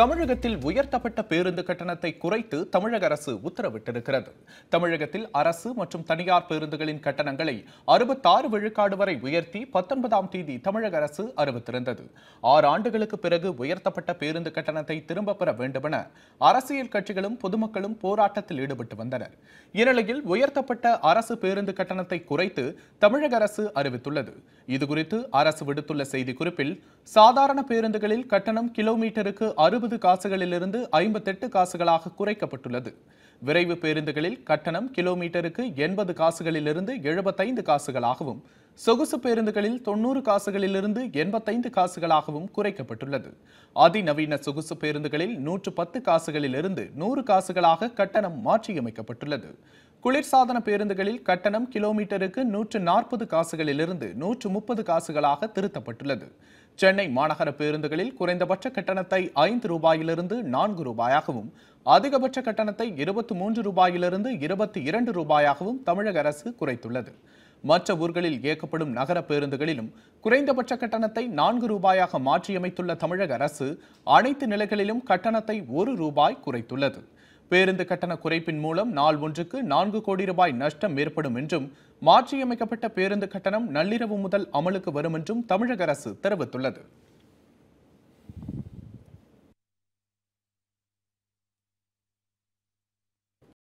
தமிழகத்தில் உயர்த்தப்பட்ட பேருந்து கட்டணத்தை குறைத்து தமிழக அரசு உத்தரவிட்டிருக்கிறது தமிழகத்தில் அரசு மற்றும் தனியார் பேருந்துகளின் கட்டணங்களை அறுபத்தாறு விழுக்காடு வரை உயர்த்தி பத்தொன்பதாம் தேதி தமிழக அரசு அறிவித்திருந்தது ஆறு ஆண்டுகளுக்கு பிறகு உயர்த்தப்பட்ட பேருந்து கட்டணத்தை திரும்பப் பெற வேண்டுமென அரசியல் கட்சிகளும் பொதுமக்களும் போராட்டத்தில் ஈடுபட்டு வந்தனர் இந்நிலையில் உயர்த்தப்பட்ட அரசு பேருந்து கட்டணத்தை குறைத்து தமிழக அரசு அறிவித்துள்ளது இதுகுறித்து அரசு விடுத்துள்ள செய்திக்குறிப்பில் சாதாரண பேருந்துகளில் கட்டணம் கிலோமீட்டருக்கு அறுபது அறுபது காசுகளிலிருந்து ஐம்பத்தெட்டு காசுகளாக குறைக்கப்பட்டுள்ளது விரைவு பேருந்துகளில் கட்டணம் கிலோமீட்டருக்கு எண்பது காசுகளிலிருந்து எழுபத்தைந்து காசுகளாகவும் சொகுசு பேருந்துகளில் தொண்ணூறு காசுகளிலிருந்து எண்பத்தைந்து காசுகளாகவும் குறைக்கப்பட்டுள்ளது அதிநவீன சொகுசு பேருந்துகளில் நூற்று பத்து காசுகளிலிருந்து நூறு காசுகளாக கட்டணம் மாற்றியமைக்கப்பட்டுள்ளது குளிர்சாதன பேருந்துகளில் கட்டணம் கிலோமீட்டருக்கு நூற்று நாற்பது காசுகளிலிருந்து நூற்று முப்பது காசுகளாக திருத்தப்பட்டுள்ளது சென்னை மாநகர பேருந்துகளில் குறைந்தபட்ச கட்டணத்தை ஐந்து ரூபாயிலிருந்து நான்கு ரூபாயாகவும் அதிகபட்ச கட்டணத்தை இருபத்தி மூன்று ரூபாயிலிருந்து இருபத்தி இரண்டு ரூபாயாகவும் தமிழக அரசு குறைத்துள்ளது மற்ற ஊர்களில் இயக்கப்படும் நகர பேருந்துகளிலும் குறைந்தபட்ச கட்டணத்தை நான்கு ரூபாயாக மாற்றியமைத்துள்ள தமிழக அரசு அனைத்து நிலைகளிலும் கட்டணத்தை ஒரு ரூபாய் குறைத்துள்ளது பேருந்து கட்டண குறைப்பின் மூலம் நாள் ஒன்றுக்கு நான்கு கோடி ரூபாய் நஷ்டம் ஏற்படும் என்றும் மாற்றியமைக்கப்பட்ட பேருந்து கட்டணம் நள்ளிரவு முதல் அமலுக்கு வரும் என்றும் தமிழக அரசு தெரிவித்துள்ளது